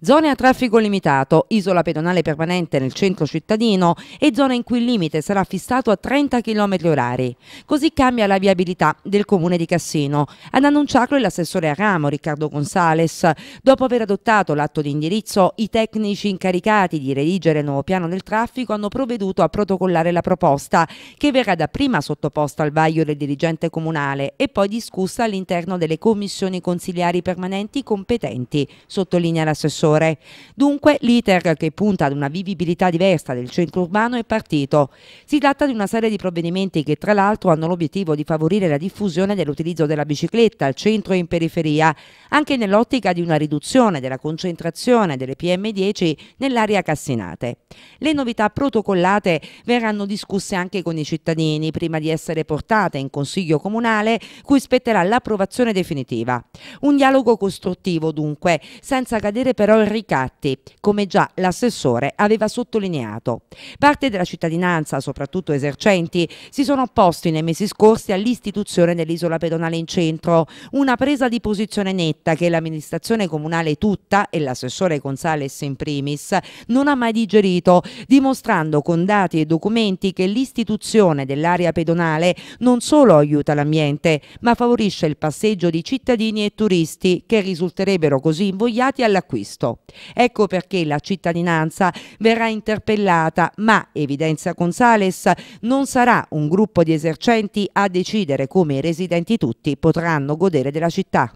Zone a traffico limitato, isola pedonale permanente nel centro cittadino e zona in cui il limite sarà fissato a 30 km h Così cambia la viabilità del comune di Cassino. Ad annunciarlo l'assessore a Ramo, Riccardo Gonzales. Dopo aver adottato l'atto di indirizzo, i tecnici incaricati di redigere il nuovo piano del traffico hanno provveduto a protocollare la proposta, che verrà dapprima sottoposta al vaglio del dirigente comunale e poi discussa all'interno delle commissioni consiliari permanenti competenti, sottolinea l'assessore maggiore. Dunque l'iter che punta ad una vivibilità diversa del centro urbano è partito. Si tratta di una serie di provvedimenti che tra l'altro hanno l'obiettivo di favorire la diffusione dell'utilizzo della bicicletta al centro e in periferia, anche nell'ottica di una riduzione della concentrazione delle PM10 nell'area Cassinate. Le novità protocollate verranno discusse anche con i cittadini prima di essere portate in Consiglio Comunale cui spetterà l'approvazione definitiva. Un dialogo costruttivo dunque, senza cadere però Paolo Ricatti, come già l'assessore aveva sottolineato. Parte della cittadinanza, soprattutto esercenti, si sono opposti nei mesi scorsi all'istituzione dell'isola pedonale in centro, una presa di posizione netta che l'amministrazione comunale tutta e l'assessore Gonzales in primis non ha mai digerito, dimostrando con dati e documenti che l'istituzione dell'area pedonale non solo aiuta l'ambiente, ma favorisce il passeggio di cittadini e turisti che risulterebbero così invogliati all'acquisto diritto. Ecco perché la cittadinanza verrà interpellata, ma, evidenzia Gonzales, non sarà un gruppo di esercenti a decidere come i residenti tutti potranno godere della città.